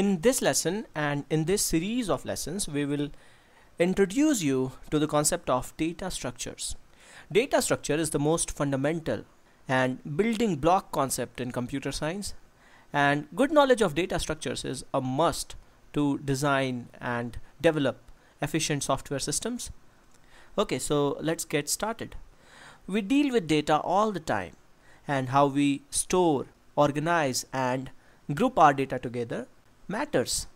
In this lesson and in this series of lessons, we will introduce you to the concept of data structures. Data structure is the most fundamental and building block concept in computer science and good knowledge of data structures is a must to design and develop efficient software systems. Okay, so let's get started. We deal with data all the time and how we store, organize and group our data together matters.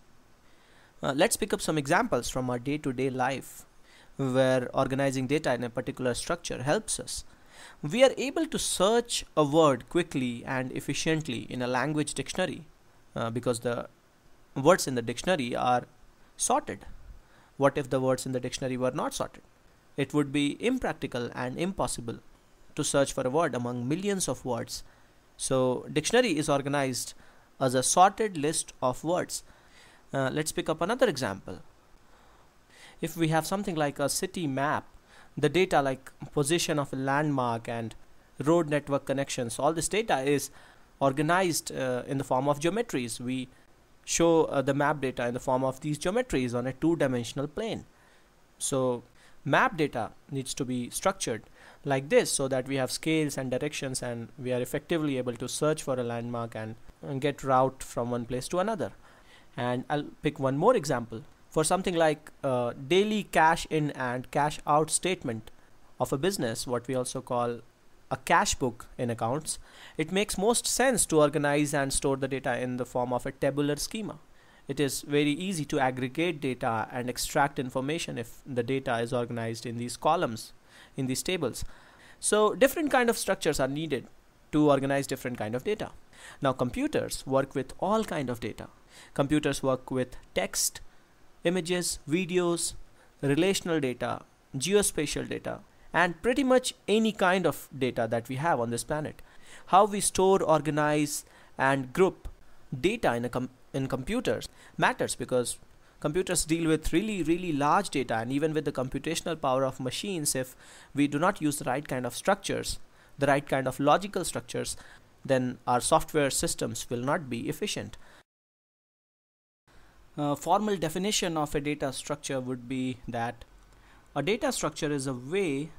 Uh, let's pick up some examples from our day to day life where organizing data in a particular structure helps us. We are able to search a word quickly and efficiently in a language dictionary uh, because the words in the dictionary are sorted. What if the words in the dictionary were not sorted? It would be impractical and impossible to search for a word among millions of words. So, dictionary is organized as a sorted list of words. Uh, let's pick up another example. If we have something like a city map, the data like position of a landmark and road network connections, all this data is organized uh, in the form of geometries. We show uh, the map data in the form of these geometries on a two-dimensional plane. So map data needs to be structured like this so that we have scales and directions and we are effectively able to search for a landmark and and get route from one place to another and I'll pick one more example for something like uh, daily cash in and cash out statement of a business what we also call a cash book in accounts it makes most sense to organize and store the data in the form of a tabular schema it is very easy to aggregate data and extract information if the data is organized in these columns in these tables so different kind of structures are needed to organize different kind of data. Now computers work with all kind of data. Computers work with text, images, videos, relational data, geospatial data, and pretty much any kind of data that we have on this planet. How we store, organize, and group data in, a com in computers matters because computers deal with really really large data and even with the computational power of machines if we do not use the right kind of structures the right kind of logical structures, then our software systems will not be efficient. A formal definition of a data structure would be that a data structure is a way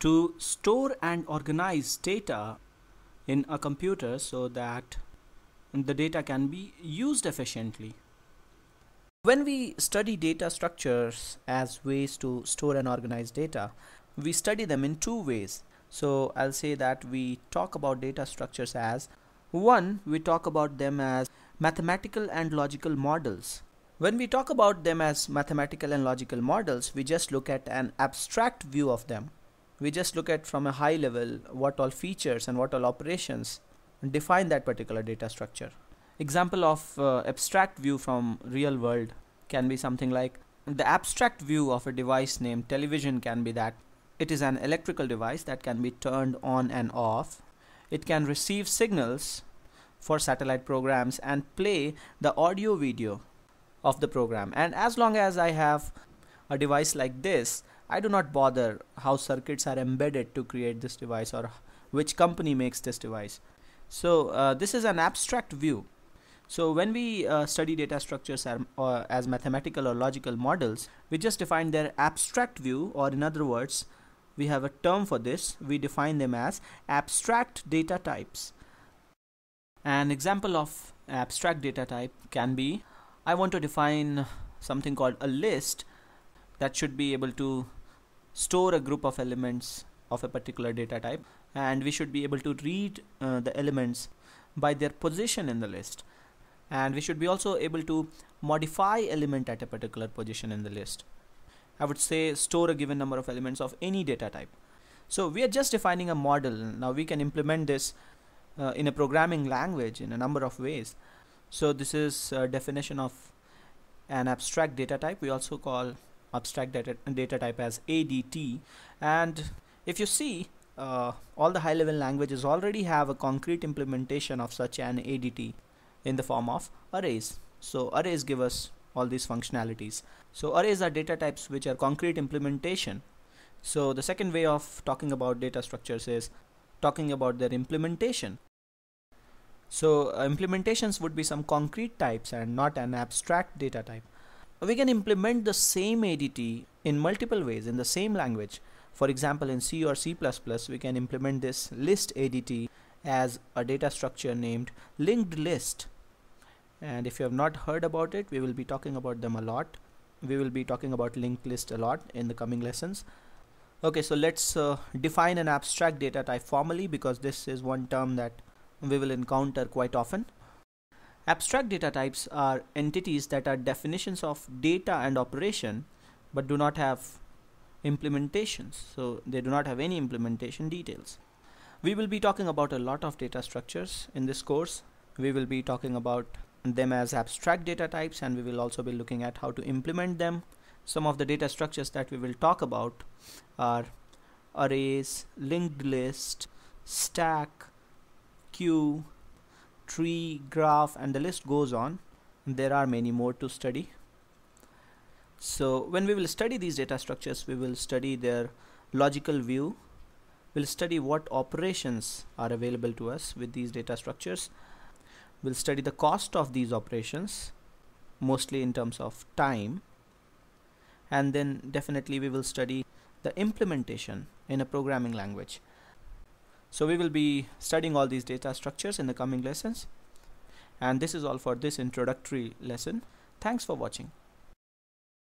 to store and organize data in a computer so that the data can be used efficiently. When we study data structures as ways to store and organize data, we study them in two ways. So I'll say that we talk about data structures as one, we talk about them as mathematical and logical models. When we talk about them as mathematical and logical models, we just look at an abstract view of them. We just look at from a high level what all features and what all operations define that particular data structure. Example of uh, abstract view from real world can be something like the abstract view of a device named television can be that it is an electrical device that can be turned on and off. It can receive signals for satellite programs and play the audio video of the program. And as long as I have a device like this, I do not bother how circuits are embedded to create this device or which company makes this device. So uh, this is an abstract view. So when we uh, study data structures as, uh, as mathematical or logical models, we just define their abstract view or in other words, we have a term for this we define them as abstract data types an example of abstract data type can be I want to define something called a list that should be able to store a group of elements of a particular data type and we should be able to read uh, the elements by their position in the list and we should be also able to modify element at a particular position in the list I would say store a given number of elements of any data type. So we are just defining a model. Now we can implement this uh, in a programming language in a number of ways. So this is a definition of an abstract data type. We also call abstract data, data type as ADT. And if you see, uh, all the high level languages already have a concrete implementation of such an ADT in the form of arrays. So arrays give us all these functionalities. So arrays are data types which are concrete implementation. So the second way of talking about data structures is talking about their implementation. So uh, implementations would be some concrete types and not an abstract data type. We can implement the same ADT in multiple ways in the same language. For example, in C or C++, we can implement this list ADT as a data structure named linked list and if you have not heard about it we will be talking about them a lot we will be talking about linked list a lot in the coming lessons okay so let's uh, define an abstract data type formally because this is one term that we will encounter quite often abstract data types are entities that are definitions of data and operation but do not have implementations so they do not have any implementation details we will be talking about a lot of data structures in this course we will be talking about them as abstract data types and we will also be looking at how to implement them. Some of the data structures that we will talk about are arrays, linked list, stack, queue, tree, graph and the list goes on. There are many more to study. So when we will study these data structures, we will study their logical view. We'll study what operations are available to us with these data structures We'll study the cost of these operations, mostly in terms of time. And then definitely we will study the implementation in a programming language. So we will be studying all these data structures in the coming lessons. And this is all for this introductory lesson. Thanks for watching.